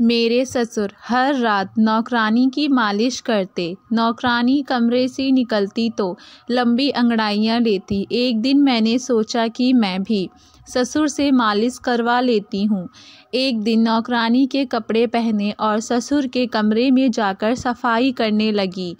मेरे ससुर हर रात नौकरानी की मालिश करते नौकरानी कमरे से निकलती तो लंबी अंगड़ाइयाँ लेती एक दिन मैंने सोचा कि मैं भी ससुर से मालिश करवा लेती हूँ एक दिन नौकरानी के कपड़े पहने और ससुर के कमरे में जाकर सफाई करने लगी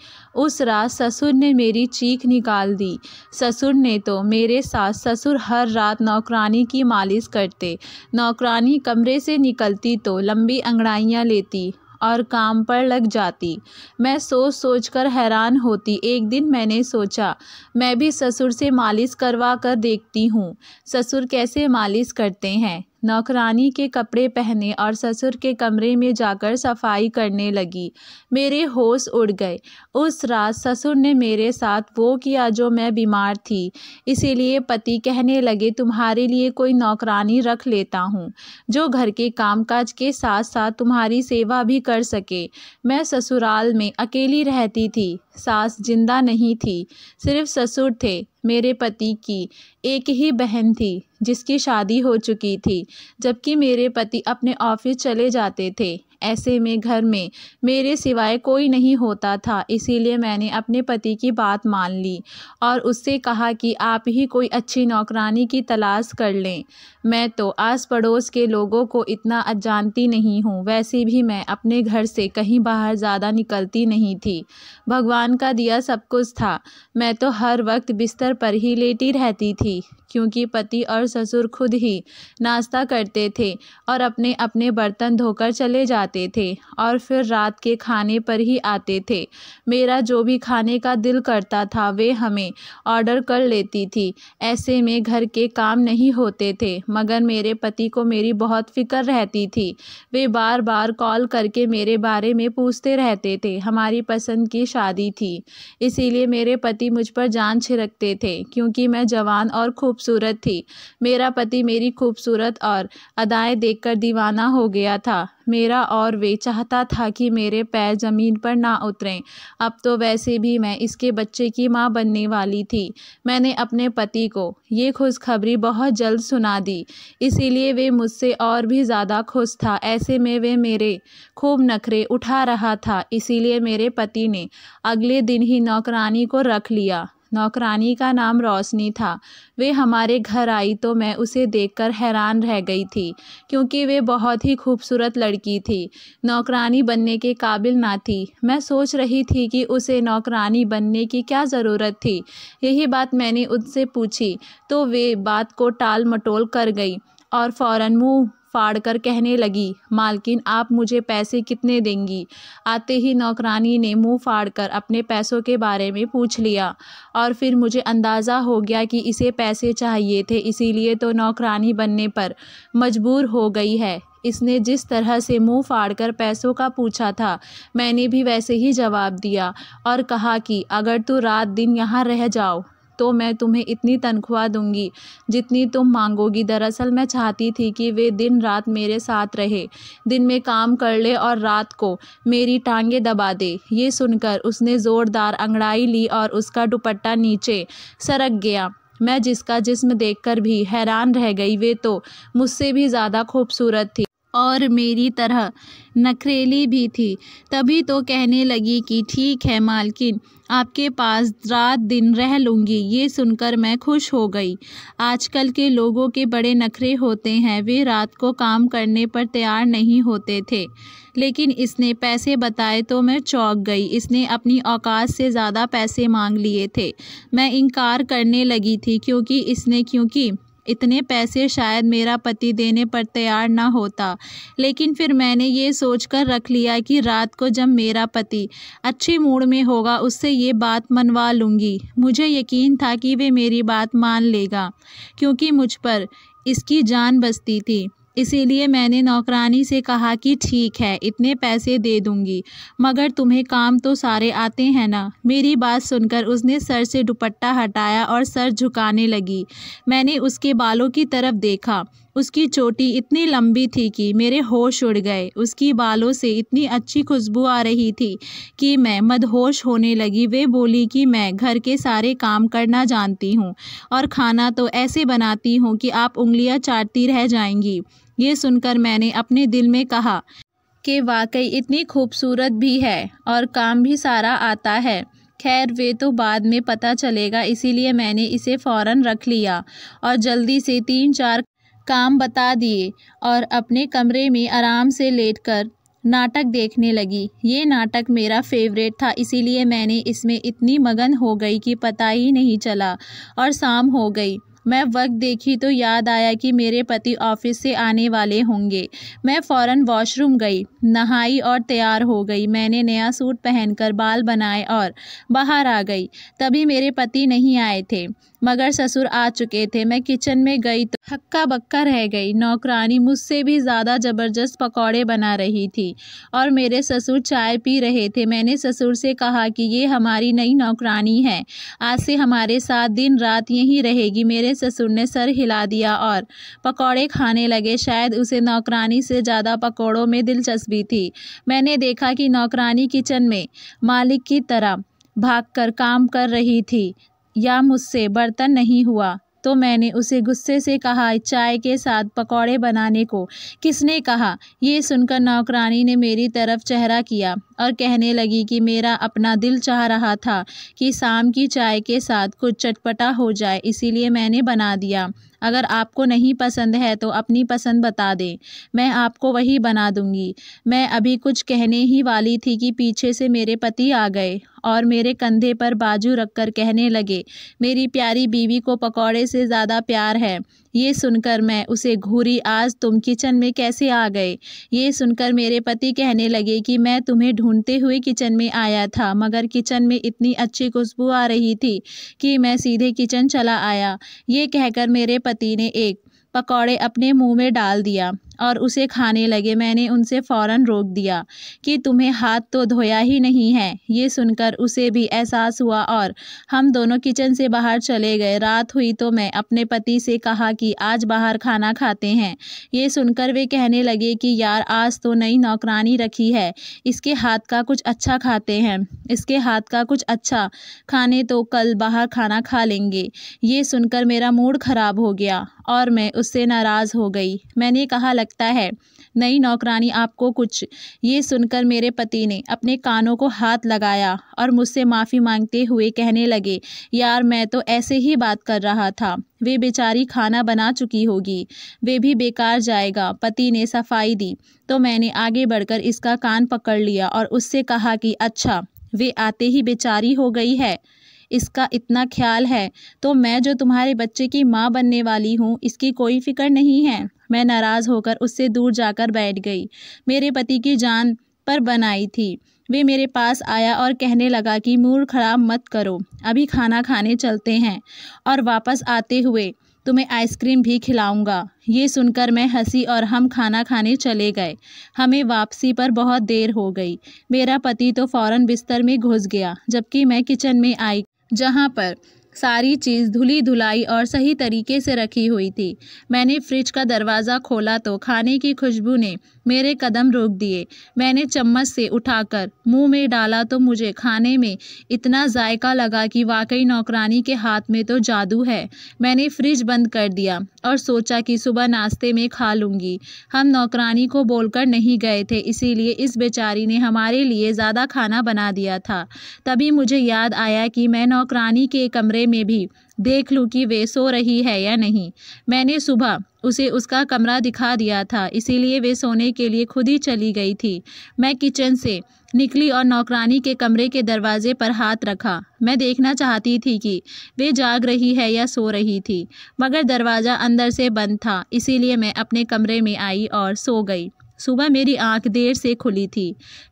उस रात ससुर ने मेरी चीख निकाल दी ससुर ने तो मेरे साथ ससुर हर रात नौकरानी की मालिश करते नौकरानी कमरे से निकलती तो लंबी अंगड़ाइयाँ लेती और काम पर लग जाती मैं सोच सोच कर हैरान होती एक दिन मैंने सोचा मैं भी ससुर से मालिश करवा कर देखती हूँ ससुर कैसे मालिश करते हैं नौकरानी के कपड़े पहने और ससुर के कमरे में जाकर सफाई करने लगी मेरे होश उड़ गए उस रात ससुर ने मेरे साथ वो किया जो मैं बीमार थी इसीलिए पति कहने लगे तुम्हारे लिए कोई नौकरानी रख लेता हूँ जो घर के कामकाज के साथ साथ तुम्हारी सेवा भी कर सके मैं ससुराल में अकेली रहती थी सास जिंदा नहीं थी सिर्फ ससुर थे मेरे पति की एक ही बहन थी जिसकी शादी हो चुकी थी जबकि मेरे पति अपने ऑफिस चले जाते थे ऐसे में घर में मेरे सिवाय कोई नहीं होता था इसीलिए मैंने अपने पति की बात मान ली और उससे कहा कि आप ही कोई अच्छी नौकरानी की तलाश कर लें मैं तो आस पड़ोस के लोगों को इतना जानती नहीं हूँ वैसे भी मैं अपने घर से कहीं बाहर ज़्यादा निकलती नहीं थी भगवान का दिया सब कुछ था मैं तो हर वक्त बिस्तर पर ही लेटी रहती थी क्योंकि पति और ससुर खुद ही नाश्ता करते थे और अपने अपने बर्तन धोकर चले जाते जाते थे और फिर रात के खाने पर ही आते थे मेरा जो भी खाने का दिल करता था वे हमें ऑर्डर कर लेती थी ऐसे में घर के काम नहीं होते थे मगर मेरे पति को मेरी बहुत फ़िक्र रहती थी वे बार बार कॉल करके मेरे बारे में पूछते रहते थे हमारी पसंद की शादी थी इसीलिए मेरे पति मुझ पर जान छिड़कते थे क्योंकि मैं जवान और खूबसूरत थी मेरा पति मेरी खूबसूरत और अदाएँ देखकर दीवाना हो गया था मेरा और वे चाहता था कि मेरे पैर ज़मीन पर ना उतरें अब तो वैसे भी मैं इसके बच्चे की माँ बनने वाली थी मैंने अपने पति को ये खुशखबरी बहुत जल्द सुना दी इसीलिए वे मुझसे और भी ज़्यादा खुश था ऐसे में वे मेरे खूब नखरे उठा रहा था इसीलिए मेरे पति ने अगले दिन ही नौकरानी को रख लिया नौकरानी का नाम रोशनी था वे हमारे घर आई तो मैं उसे देखकर हैरान रह गई थी क्योंकि वे बहुत ही खूबसूरत लड़की थी नौकरानी बनने के काबिल ना थी मैं सोच रही थी कि उसे नौकरानी बनने की क्या ज़रूरत थी यही बात मैंने उनसे पूछी तो वे बात को टाल मटोल कर गई और फ़ौरन मुँह फाड़ कर कहने लगी मालकिन आप मुझे पैसे कितने देंगी आते ही नौकरानी ने मुंह फाड़कर अपने पैसों के बारे में पूछ लिया और फिर मुझे अंदाज़ा हो गया कि इसे पैसे चाहिए थे इसीलिए तो नौकरानी बनने पर मजबूर हो गई है इसने जिस तरह से मुंह फाड़कर पैसों का पूछा था मैंने भी वैसे ही जवाब दिया और कहा कि अगर तू रात दिन यहाँ रह जाओ तो मैं तुम्हें इतनी तनख्वाह दूंगी जितनी तुम मांगोगी दरअसल मैं चाहती थी कि वे दिन रात मेरे साथ रहे दिन में काम कर ले और रात को मेरी टांगें दबा दे ये सुनकर उसने ज़ोरदार अंगड़ाई ली और उसका दुपट्टा नीचे सरक गया मैं जिसका जिस्म देखकर भी हैरान रह गई वे तो मुझसे भी ज़्यादा खूबसूरत थी और मेरी तरह नखरेली भी थी तभी तो कहने लगी कि ठीक है मालकिन आपके पास रात दिन रह लूँगी ये सुनकर मैं खुश हो गई आजकल के लोगों के बड़े नखरे होते हैं वे रात को काम करने पर तैयार नहीं होते थे लेकिन इसने पैसे बताए तो मैं चौंक गई इसने अपनी औकात से ज़्यादा पैसे मांग लिए थे मैं इनकार करने लगी थी क्योंकि इसने क्योंकि इतने पैसे शायद मेरा पति देने पर तैयार ना होता लेकिन फिर मैंने ये सोच कर रख लिया कि रात को जब मेरा पति अच्छे मूड में होगा उससे ये बात मनवा लूँगी मुझे यकीन था कि वे मेरी बात मान लेगा क्योंकि मुझ पर इसकी जान बसती थी इसीलिए मैंने नौकरानी से कहा कि ठीक है इतने पैसे दे दूँगी मगर तुम्हें काम तो सारे आते हैं ना मेरी बात सुनकर उसने सर से दुपट्टा हटाया और सर झुकाने लगी मैंने उसके बालों की तरफ देखा उसकी चोटी इतनी लंबी थी कि मेरे होश उड़ गए उसकी बालों से इतनी अच्छी खुशबू आ रही थी कि मैं मदहोश होने लगी वे बोली कि मैं घर के सारे काम करना जानती हूँ और खाना तो ऐसे बनाती हूँ कि आप उंगलियाँ चाटती रह जाएंगी ये सुनकर मैंने अपने दिल में कहा कि वाकई इतनी खूबसूरत भी है और काम भी सारा आता है खैर वे तो बाद में पता चलेगा इसीलिए मैंने इसे फ़ौरन रख लिया और जल्दी से तीन चार काम बता दिए और अपने कमरे में आराम से लेटकर नाटक देखने लगी ये नाटक मेरा फेवरेट था इसीलिए मैंने इसमें इतनी मगन हो गई कि पता ही नहीं चला और शाम हो गई मैं वक्त देखी तो याद आया कि मेरे पति ऑफिस से आने वाले होंगे मैं फ़ौरन वॉशरूम गई नहाई और तैयार हो गई मैंने नया सूट पहनकर बाल बनाए और बाहर आ गई तभी मेरे पति नहीं आए थे मगर ससुर आ चुके थे मैं किचन में गई तो हक्का बक्का रह गई नौकरानी मुझसे भी ज़्यादा ज़बरदस्त पकौड़े बना रही थी और मेरे ससुर चाय पी रहे थे मैंने ससुर से कहा कि ये हमारी नई नौकरानी है आज से हमारे साथ दिन रात यहीं रहेगी मेरे ससुर ने सर हिला दिया और पकौड़े खाने लगे शायद उसे नौकरानी से ज़्यादा पकौड़ों में दिलचस्पी थी मैंने देखा कि नौकरानी किचन में मालिक की तरह भागकर काम कर रही थी या मुझसे बर्तन नहीं हुआ तो मैंने उसे गुस्से से कहा चाय के साथ पकौड़े बनाने को किसने कहा यह सुनकर नौकरानी ने मेरी तरफ चेहरा किया और कहने लगी कि मेरा अपना दिल चाह रहा था कि शाम की चाय के साथ कुछ चटपटा हो जाए इसीलिए मैंने बना दिया अगर आपको नहीं पसंद है तो अपनी पसंद बता दें मैं आपको वही बना दूंगी मैं अभी कुछ कहने ही वाली थी कि पीछे से मेरे पति आ गए और मेरे कंधे पर बाजू रखकर कहने लगे मेरी प्यारी बीवी को पकौड़े से ज़्यादा प्यार है ये सुनकर मैं उसे घूरी आज तुम किचन में कैसे आ गए ये सुनकर मेरे पति कहने लगे कि मैं तुम्हें ढूंढते हुए किचन में आया था मगर किचन में इतनी अच्छी खुशबू आ रही थी कि मैं सीधे किचन चला आया ये कहकर मेरे पति ने एक पकौड़े अपने मुंह में डाल दिया और उसे खाने लगे मैंने उनसे फ़ौरन रोक दिया कि तुम्हें हाथ तो धोया ही नहीं है ये सुनकर उसे भी एहसास हुआ और हम दोनों किचन से बाहर चले गए रात हुई तो मैं अपने पति से कहा कि आज बाहर खाना खाते हैं ये सुनकर वे कहने लगे कि यार आज तो नई नौकरानी रखी है इसके हाथ का कुछ अच्छा खाते हैं इसके हाथ का कुछ अच्छा खाने तो कल बाहर खाना खा लेंगे ये सुनकर मेरा मूड ख़राब हो गया और मैं उससे नाराज़ हो गई मैंने कहा लग सकता है नई नौकरानी आपको कुछ ये सुनकर मेरे पति ने अपने कानों को हाथ लगाया और मुझसे माफ़ी मांगते हुए कहने लगे यार मैं तो ऐसे ही बात कर रहा था वे बेचारी खाना बना चुकी होगी वे भी बेकार जाएगा पति ने सफाई दी तो मैंने आगे बढ़कर इसका कान पकड़ लिया और उससे कहा कि अच्छा वे आते ही बेचारी हो गई है इसका इतना ख्याल है तो मैं जो तुम्हारे बच्चे की माँ बनने वाली हूँ इसकी कोई फिक्र नहीं है मैं नाराज़ होकर उससे दूर जाकर बैठ गई मेरे पति की जान पर बनाई थी वे मेरे पास आया और कहने लगा कि मूड ख़राब मत करो अभी खाना खाने चलते हैं और वापस आते हुए तुम्हें आइसक्रीम भी खिलाऊंगा ये सुनकर मैं हंसी और हम खाना खाने चले गए हमें वापसी पर बहुत देर हो गई मेरा पति तो फ़ौरन बिस्तर में घुस गया जबकि मैं किचन में आई जहाँ पर सारी चीज़ धुली धुलाई और सही तरीके से रखी हुई थी मैंने फ्रिज का दरवाज़ा खोला तो खाने की खुशबू ने मेरे कदम रोक दिए मैंने चम्मच से उठाकर मुंह में डाला तो मुझे खाने में इतना जायका लगा कि वाकई नौकरानी के हाथ में तो जादू है मैंने फ्रिज बंद कर दिया और सोचा कि सुबह नाश्ते में खा लूँगी हम नौकरानी को बोलकर नहीं गए थे इसीलिए इस बेचारी ने हमारे लिए ज़्यादा खाना बना दिया था तभी मुझे याद आया कि मैं नौकरानी के कमरे में भी देख लूँ कि वे सो रही है या नहीं मैंने सुबह उसे उसका कमरा दिखा दिया था इसीलिए वे सोने के लिए खुद ही चली गई थी मैं किचन से निकली और नौकरानी के कमरे के दरवाजे पर हाथ रखा मैं देखना चाहती थी कि वे जाग रही है या सो रही थी मगर दरवाज़ा अंदर से बंद था इसीलिए मैं अपने कमरे में आई और सो गई सुबह मेरी आंख देर से खुली थी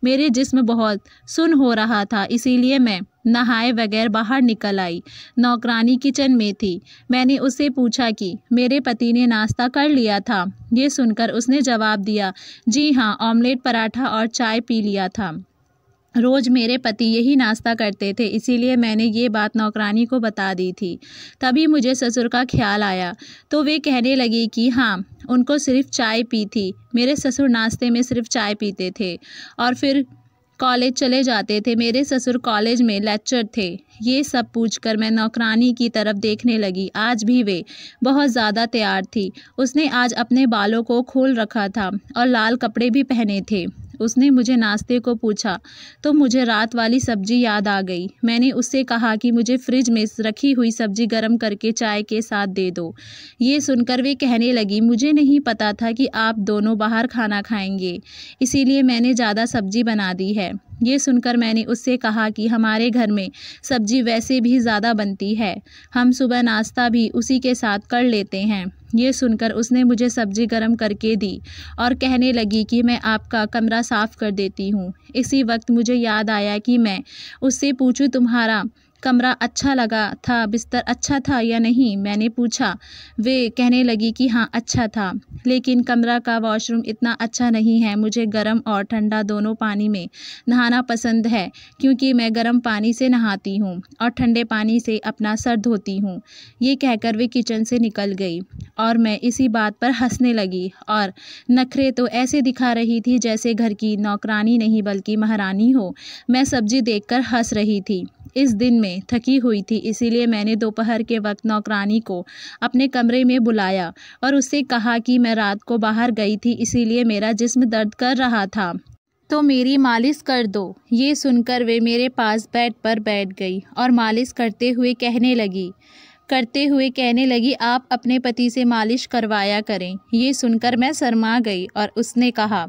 मेरे जिसम बहुत सुन हो रहा था इसीलिए मैं नहाए बगैर बाहर निकल आई नौकरानी किचन में थी मैंने उससे पूछा कि मेरे पति ने नाश्ता कर लिया था ये सुनकर उसने जवाब दिया जी हाँ ऑमलेट पराठा और चाय पी लिया था रोज़ मेरे पति यही नाश्ता करते थे इसीलिए मैंने ये बात नौकरानी को बता दी थी तभी मुझे ससुर का ख्याल आया तो वे कहने लगी कि हाँ उनको सिर्फ चाय पी थी मेरे ससुर नाश्ते में सिर्फ चाय पीते थे और फिर कॉलेज चले जाते थे मेरे ससुर कॉलेज में लेक्चर थे ये सब पूछकर मैं नौकरानी की तरफ देखने लगी आज भी वे बहुत ज़्यादा तैयार थी उसने आज अपने बालों को खोल रखा था और लाल कपड़े भी पहने थे उसने मुझे नाश्ते को पूछा तो मुझे रात वाली सब्जी याद आ गई मैंने उससे कहा कि मुझे फ्रिज में रखी हुई सब्जी गर्म करके चाय के साथ दे दो ये सुनकर वे कहने लगी मुझे नहीं पता था कि आप दोनों बाहर खाना खाएंगे इसीलिए मैंने ज़्यादा सब्जी बना दी है ये सुनकर मैंने उससे कहा कि हमारे घर में सब्जी वैसे भी ज़्यादा बनती है हम सुबह नाश्ता भी उसी के साथ कर लेते हैं ये सुनकर उसने मुझे सब्जी गर्म करके दी और कहने लगी कि मैं आपका कमरा साफ़ कर देती हूँ इसी वक्त मुझे याद आया कि मैं उससे पूछूँ तुम्हारा कमरा अच्छा लगा था बिस्तर अच्छा था या नहीं मैंने पूछा वे कहने लगी कि हाँ अच्छा था लेकिन कमरा का वॉशरूम इतना अच्छा नहीं है मुझे गर्म और ठंडा दोनों पानी में नहाना पसंद है क्योंकि मैं गर्म पानी से नहाती हूँ और ठंडे पानी से अपना सर धोती हूँ ये कहकर वे किचन से निकल गई और मैं इसी बात पर हंसने लगी और नखरे तो ऐसे दिखा रही थी जैसे घर की नौकरानी नहीं बल्कि महारानी हो मैं सब्जी देख हंस रही थी इस दिन में थकी हुई थी इसीलिए मैंने दोपहर के वक्त नौकरानी को अपने कमरे में बुलाया और उससे कहा कि मैं रात को बाहर गई थी इसीलिए मेरा जिस्म दर्द कर रहा था तो मेरी मालिश कर दो ये सुनकर वे मेरे पास बेड पर बैठ गई और मालिश करते हुए कहने लगी करते हुए कहने लगी आप अपने पति से मालिश करवाया करें ये सुनकर मैं शर्मा गई और उसने कहा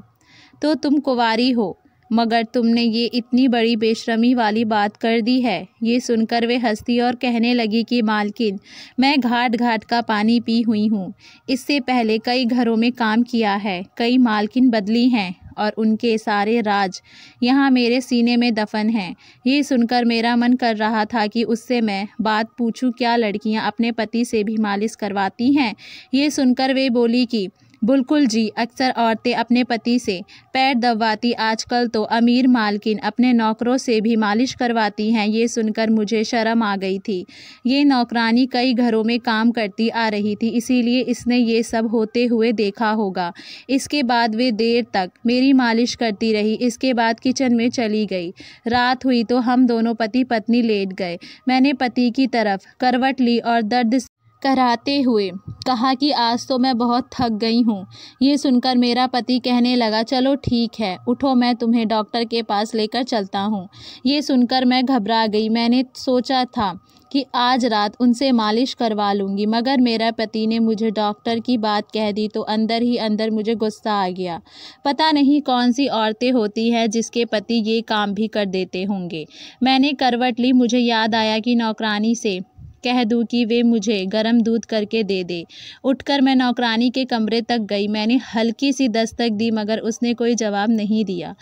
तो तुम कुंवारी हो मगर तुमने ये इतनी बड़ी बेशरमी वाली बात कर दी है ये सुनकर वे हंसती और कहने लगी कि मालकिन मैं घाट घाट का पानी पी हुई हूँ इससे पहले कई घरों में काम किया है कई मालकिन बदली हैं और उनके सारे राज यहाँ मेरे सीने में दफन हैं ये सुनकर मेरा मन कर रहा था कि उससे मैं बात पूछूं क्या लड़कियाँ अपने पति से भी मालिश करवाती हैं ये सुनकर वे बोली कि बिल्कुल जी अक्सर औरतें अपने पति से पैर दबवाती आजकल तो अमीर मालकिन अपने नौकरों से भी मालिश करवाती हैं ये सुनकर मुझे शर्म आ गई थी ये नौकरानी कई घरों में काम करती आ रही थी इसीलिए इसने ये सब होते हुए देखा होगा इसके बाद वे देर तक मेरी मालिश करती रही इसके बाद किचन में चली गई रात हुई तो हम दोनों पति पत्नी लेट गए मैंने पति की तरफ करवट ली और दर्द कराते हुए कहा कि आज तो मैं बहुत थक गई हूँ ये सुनकर मेरा पति कहने लगा चलो ठीक है उठो मैं तुम्हें डॉक्टर के पास लेकर चलता हूँ ये सुनकर मैं घबरा गई मैंने सोचा था कि आज रात उनसे मालिश करवा लूँगी मगर मेरा पति ने मुझे डॉक्टर की बात कह दी तो अंदर ही अंदर मुझे गुस्सा आ गया पता नहीं कौन सी औरतें होती हैं जिसके पति ये काम भी कर देते होंगे मैंने करवट ली मुझे याद आया कि नौकरानी से कह दूँ कि वे मुझे गर्म दूध करके दे दे उठकर मैं नौकरानी के कमरे तक गई मैंने हल्की सी दस्तक दी मगर उसने कोई जवाब नहीं दिया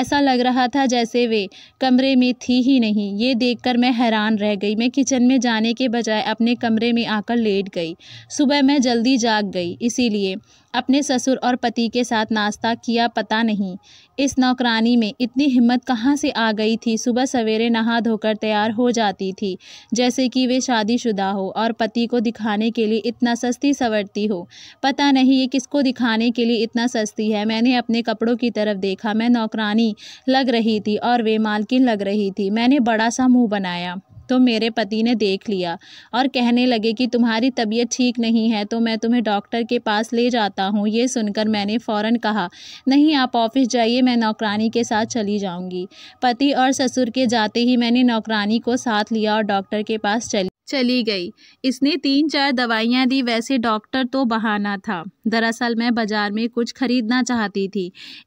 ऐसा लग रहा था जैसे वे कमरे में थी ही नहीं ये देखकर मैं हैरान रह गई मैं किचन में जाने के बजाय अपने कमरे में आकर लेट गई सुबह मैं जल्दी जाग गई इसीलिए अपने ससुर और पति के साथ नाश्ता किया पता नहीं इस नौकरानी में इतनी हिम्मत कहाँ से आ गई थी सुबह सवेरे नहा धोकर तैयार हो जाती थी जैसे कि वे शादीशुदा हो और पति को दिखाने के लिए इतना सस्ती संवरती हो पता नहीं ये किसको दिखाने के लिए इतना सस्ती है मैंने अपने कपड़ों की तरफ देखा मैं नौकरानी लग रही थी और वे मालकिन लग रही थी मैंने बड़ा सा मुँह बनाया तो मेरे पति ने देख लिया और कहने लगे कि तुम्हारी तबीयत ठीक नहीं है तो मैं तुम्हें डॉक्टर के पास ले जाता हूँ ये सुनकर मैंने फ़ौर कहा नहीं आप ऑफिस जाइए मैं नौकरानी के साथ चली जाऊँगी पति और ससुर के जाते ही मैंने नौकरानी को साथ लिया और डॉक्टर के पास चली चली गई इसने तीन चार दवाइयाँ दी वैसे डॉक्टर तो बहाना था दरअसल मैं बाज़ार में कुछ ख़रीदना चाहती थी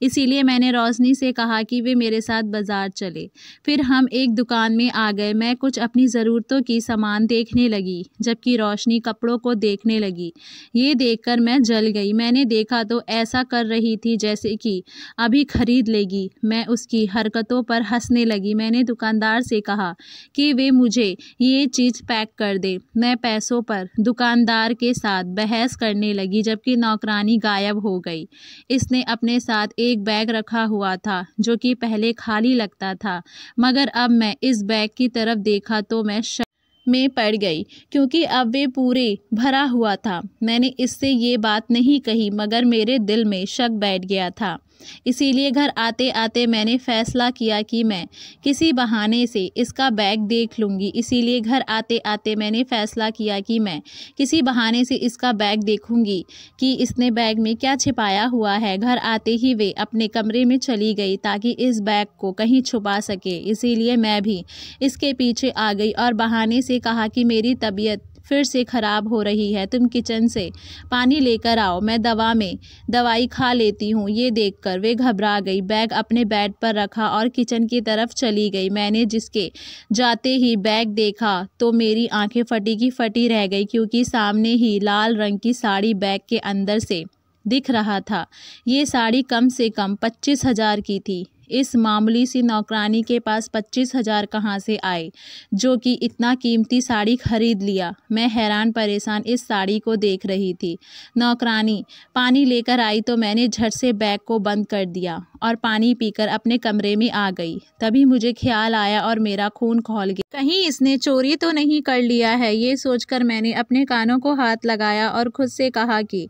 इसीलिए मैंने रोशनी से कहा कि वे मेरे साथ बाज़ार चले फिर हम एक दुकान में आ गए मैं कुछ अपनी ज़रूरतों की सामान देखने लगी जबकि रोशनी कपड़ों को देखने लगी ये देख मैं जल गई मैंने देखा तो ऐसा कर रही थी जैसे कि अभी ख़रीद लेगी मैं उसकी हरकतों पर हंसने लगी मैंने दुकानदार से कहा कि वे मुझे ये चीज़ पैक कर दे मैं पैसों पर दुकानदार के साथ बहस करने लगी जबकि नौकरानी गायब हो गई इसने अपने साथ एक बैग रखा हुआ था जो कि पहले खाली लगता था मगर अब मैं इस बैग की तरफ देखा तो मैं में पड़ गई क्योंकि अब वे पूरे भरा हुआ था मैंने इससे ये बात नहीं कही मगर मेरे दिल में शक बैठ गया था इसीलिए घर आते आते मैंने फ़ैसला किया कि मैं किसी बहाने से इसका बैग देख लूँगी इसीलिए घर आते आते मैंने फ़ैसला किया कि मैं किसी बहाने से इसका बैग देखूँगी कि इसने बैग में क्या छिपाया हुआ है घर आते ही वे अपने कमरे में चली गई ताकि इस बैग को कहीं छुपा सके इसीलिए मैं भी इसके पीछे आ गई और बहाने से कहा कि मेरी तबीयत फिर से ख़राब हो रही है तुम किचन से पानी लेकर आओ मैं दवा में दवाई खा लेती हूँ ये देखकर वे घबरा गई बैग अपने बेड पर रखा और किचन की तरफ चली गई मैंने जिसके जाते ही बैग देखा तो मेरी आंखें फटी की फटी रह गई क्योंकि सामने ही लाल रंग की साड़ी बैग के अंदर से दिख रहा था ये साड़ी कम से कम पच्चीस हज़ार की थी इस मामूली सी नौकरानी के पास पच्चीस हजार कहाँ से आए जो कि इतना कीमती साड़ी खरीद लिया मैं हैरान परेशान इस साड़ी को देख रही थी नौकरानी पानी लेकर आई तो मैंने झट से बैग को बंद कर दिया और पानी पीकर अपने कमरे में आ गई तभी मुझे ख्याल आया और मेरा खून खोल गया कहीं इसने चोरी तो नहीं कर लिया है ये सोचकर मैंने अपने कानों को हाथ लगाया और खुद से कहा कि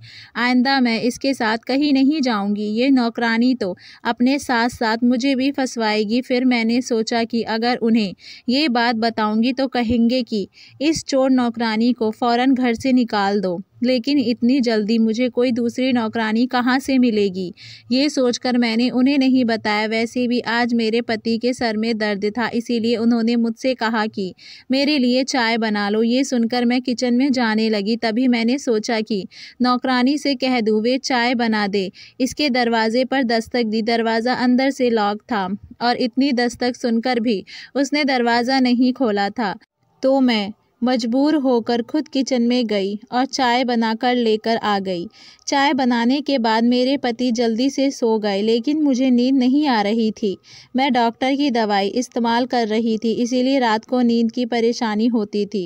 आइंदा मैं इसके साथ कहीं नहीं जाऊंगी ये नौकरानी तो अपने साथ साथ मुझे भी फंसवाएगी फिर मैंने सोचा कि अगर उन्हें ये बात बताऊंगी तो कहेंगे कि इस चोर नौकरानी को फ़ौर घर से निकाल दो लेकिन इतनी जल्दी मुझे कोई दूसरी नौकरानी कहाँ से मिलेगी ये सोचकर मैंने उन्हें नहीं बताया वैसे भी आज मेरे पति के सर में दर्द था इसीलिए उन्होंने मुझसे कहा कि मेरे लिए चाय बना लो ये सुनकर मैं किचन में जाने लगी तभी मैंने सोचा कि नौकरानी से कह दूँ वे चाय बना दे इसके दरवाजे पर दस्तक दी दरवाज़ा अंदर से लॉक था और इतनी दस्तक सुनकर भी उसने दरवाज़ा नहीं खोला था तो मैं मजबूर होकर खुद किचन में गई और चाय बनाकर लेकर आ गई चाय बनाने के बाद मेरे पति जल्दी से सो गए लेकिन मुझे नींद नहीं आ रही थी मैं डॉक्टर की दवाई इस्तेमाल कर रही थी इसीलिए रात को नींद की परेशानी होती थी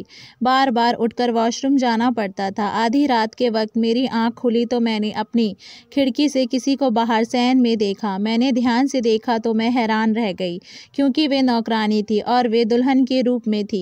बार बार उठकर वॉशरूम जाना पड़ता था आधी रात के वक्त मेरी आँख खुली तो मैंने अपनी खिड़की से किसी को बाहर सैन में देखा मैंने ध्यान से देखा तो मैं हैरान रह गई क्योंकि वे नौकरानी थी और वे दुल्हन के रूप में थी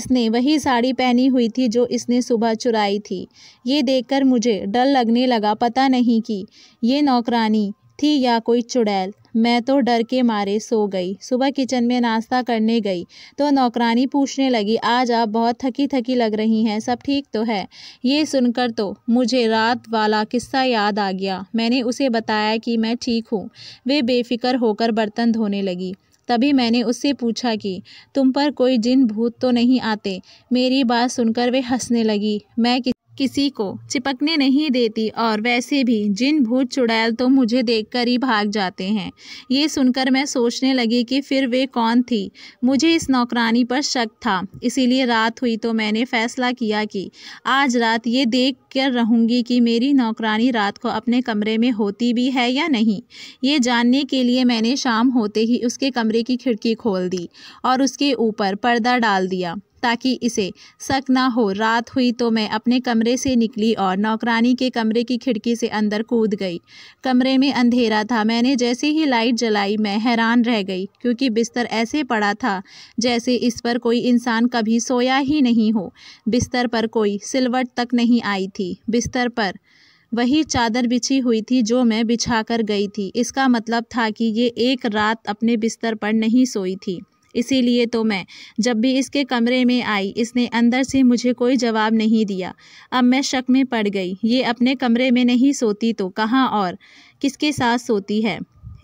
इसने वही साड़ी पहनी हुई थी जो इसने सुबह चुराई थी ये देखकर मुझे डर लगने लगा पता नहीं कि ये नौकरानी थी या कोई चुड़ैल मैं तो डर के मारे सो गई सुबह किचन में नाश्ता करने गई तो नौकरानी पूछने लगी आज आप बहुत थकी थकी लग रही हैं सब ठीक तो है ये सुनकर तो मुझे रात वाला किस्सा याद आ गया मैंने उसे बताया कि मैं ठीक हूँ वे बेफिक्र होकर बर्तन धोने लगी तभी मैंने उससे पूछा कि तुम पर कोई जिन भूत तो नहीं आते मेरी बात सुनकर वे हंसने लगी मैं किसी को चिपकने नहीं देती और वैसे भी जिन भूत चुड़ैल तो मुझे देखकर ही भाग जाते हैं ये सुनकर मैं सोचने लगी कि फिर वे कौन थी मुझे इस नौकरानी पर शक था इसीलिए रात हुई तो मैंने फ़ैसला किया कि आज रात ये देख कर रहूँगी कि मेरी नौकरानी रात को अपने कमरे में होती भी है या नहीं ये जानने के लिए मैंने शाम होते ही उसके कमरे की खिड़की खोल दी और उसके ऊपर पर्दा डाल दिया ताकि इसे शक ना हो रात हुई तो मैं अपने कमरे से निकली और नौकरानी के कमरे की खिड़की से अंदर कूद गई कमरे में अंधेरा था मैंने जैसे ही लाइट जलाई मैं हैरान रह गई क्योंकि बिस्तर ऐसे पड़ा था जैसे इस पर कोई इंसान कभी सोया ही नहीं हो बिस्तर पर कोई सिलवट तक नहीं आई थी बिस्तर पर वही चादर बिछी हुई थी जो मैं बिछा कर गई थी इसका मतलब था कि ये एक रात अपने बिस्तर पर नहीं सोई थी इसीलिए तो मैं जब भी इसके कमरे में आई इसने अंदर से मुझे कोई जवाब नहीं दिया अब मैं शक में पड़ गई ये अपने कमरे में नहीं सोती तो कहाँ और किसके साथ सोती है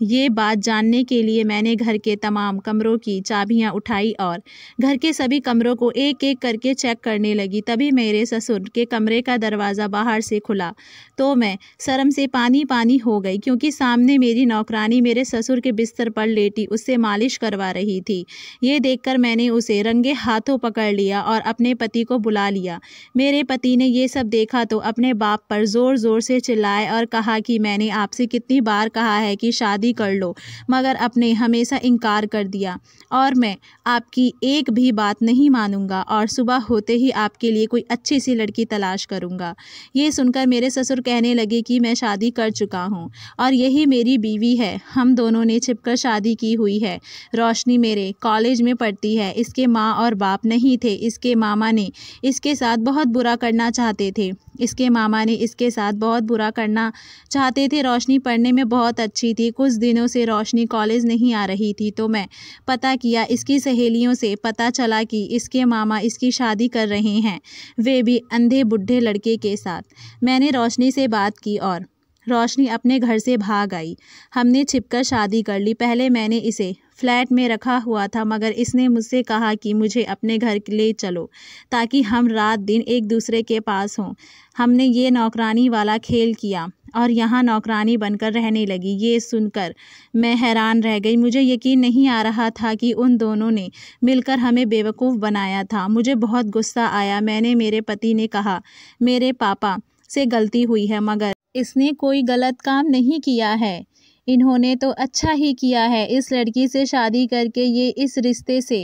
ये बात जानने के लिए मैंने घर के तमाम कमरों की चाबियां उठाई और घर के सभी कमरों को एक एक करके चेक करने लगी तभी मेरे ससुर के कमरे का दरवाज़ा बाहर से खुला तो मैं शर्म से पानी पानी हो गई क्योंकि सामने मेरी नौकरानी मेरे ससुर के बिस्तर पर लेटी उससे मालिश करवा रही थी ये देख मैंने उसे रंगे हाथों पकड़ लिया और अपने पति को बुला लिया मेरे पति ने ये सब देखा तो अपने बाप पर ज़ोर ज़ोर से चिल्लाए और कहा कि मैंने आपसे कितनी बार कहा है कि शादी शादी कर लो मगर अपने हमेशा इनकार कर दिया और मैं आपकी एक भी बात नहीं मानूंगा और सुबह होते ही आपके लिए कोई अच्छी सी लड़की तलाश करूंगा ये सुनकर मेरे ससुर कहने लगे कि मैं शादी कर चुका हूँ और यही मेरी बीवी है हम दोनों ने छिपकर शादी की हुई है रोशनी मेरे कॉलेज में पढ़ती है इसके माँ और बाप नहीं थे इसके मामा ने इसके साथ बहुत बुरा करना चाहते थे इसके मामा ने इसके साथ बहुत बुरा करना चाहते थे रोशनी पढ़ने में बहुत अच्छी थी कुछ दिनों से रोशनी कॉलेज नहीं आ रही थी तो मैं पता किया इसकी सहेलियों से पता चला कि इसके मामा इसकी शादी कर रहे हैं वे भी अंधे बुढ़े लड़के के साथ मैंने रोशनी से बात की और रोशनी अपने घर से भाग आई हमने छिपकर शादी कर ली पहले मैंने इसे फ्लैट में रखा हुआ था मगर इसने मुझसे कहा कि मुझे अपने घर ले चलो ताकि हम रात दिन एक दूसरे के पास हों हमने ये नौकरानी वाला खेल किया और यहाँ नौकरानी बनकर रहने लगी ये सुनकर मैं हैरान रह गई मुझे यकीन नहीं आ रहा था कि उन दोनों ने मिलकर हमें बेवकूफ़ बनाया था मुझे बहुत गुस्सा आया मैंने मेरे पति ने कहा मेरे पापा से गलती हुई है मगर इसने कोई गलत काम नहीं किया है इन्होंने तो अच्छा ही किया है इस लड़की से शादी करके ये इस रिश्ते से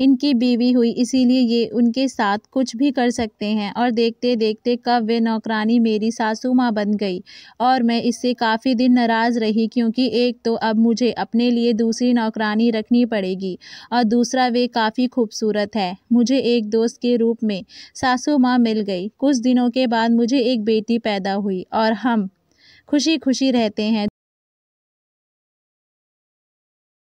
इनकी बीवी हुई इसीलिए ये उनके साथ कुछ भी कर सकते हैं और देखते देखते कब वे नौकरानी मेरी सासू माँ बन गई और मैं इससे काफ़ी दिन नाराज़ रही क्योंकि एक तो अब मुझे अपने लिए दूसरी नौकरानी रखनी पड़ेगी और दूसरा वे काफ़ी खूबसूरत है मुझे एक दोस्त के रूप में सासू माँ मिल गई कुछ दिनों के बाद मुझे एक बेटी पैदा हुई और हम खुशी खुशी रहते हैं